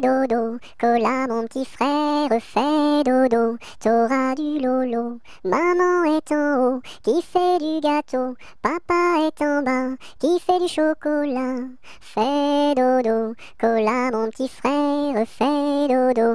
fais dodo, Cola mon petit frère, fais dodo, t'auras du lolo. Maman est en haut, qui fait du gâteau, papa est en bas, qui fait du chocolat. Fais dodo, Cola mon petit frère, fais dodo